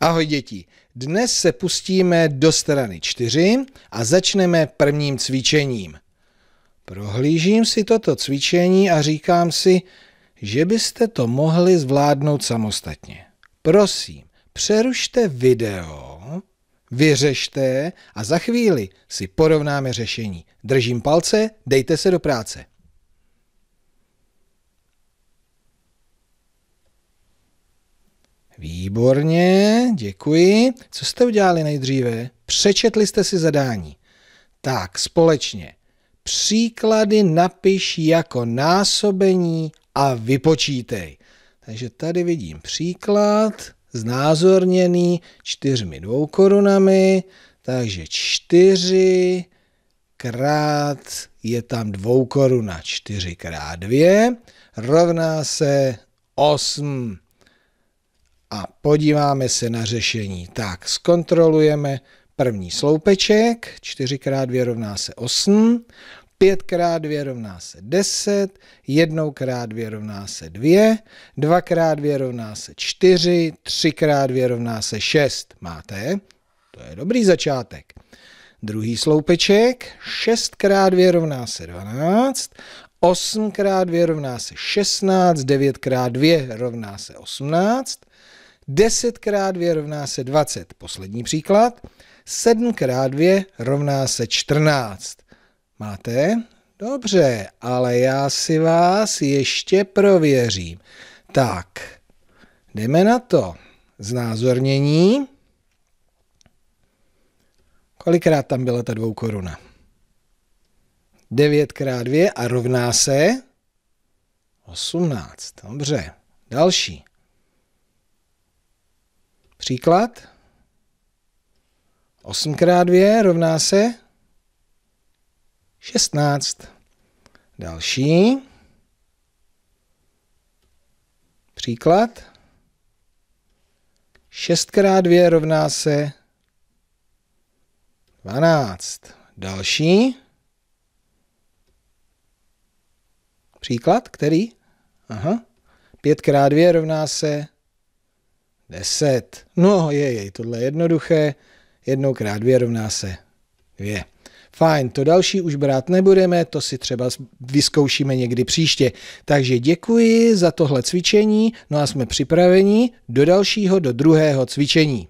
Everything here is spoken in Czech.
Ahoj děti, dnes se pustíme do strany 4 a začneme prvním cvičením. Prohlížím si toto cvičení a říkám si, že byste to mohli zvládnout samostatně. Prosím, přerušte video, vyřešte a za chvíli si porovnáme řešení. Držím palce, dejte se do práce. Výborně, děkuji. Co jste udělali nejdříve? Přečetli jste si zadání. Tak, společně. Příklady napiš jako násobení a vypočítej. Takže tady vidím příklad znázorněný čtyřmi dvoukorunami, takže čtyři krát je tam dvoukoruna, čtyři krát dvě rovná se osm a podíváme se na řešení. Tak, zkontrolujeme první sloupeček, 4x2 rovná se 8, 5x2 rovná se 10, 1x2 rovná se 2, 2x2 rovná se 4, 3x2 rovná se 6. Máte? To je dobrý začátek. Druhý sloupeček, 6x2 rovná se 12, 8x2 rovná se 16, 9x2 rovná se 18, 10 krát 2 rovná se 20. Poslední příklad. 7 krát 2 rovná se 14. Máte? Dobře, ale já si vás ještě prověřím. Tak, jdeme na to. Znázornění. Kolikrát tam byla ta dvou koruna? 9 krát 2 a rovná se 18. Dobře, další. Příklad. 8 x 2 rovná se 16. Další. Příklad. 6 x 2 rovná se 12. Další. Příklad, který? Aha. 5 x 2 rovná se 12. Deset. No je, jej, tohle je jednoduché. Jednou krát dvě rovná se dvě. Fajn, to další už brát nebudeme, to si třeba vyzkoušíme někdy příště. Takže děkuji za tohle cvičení, no a jsme připraveni do dalšího, do druhého cvičení.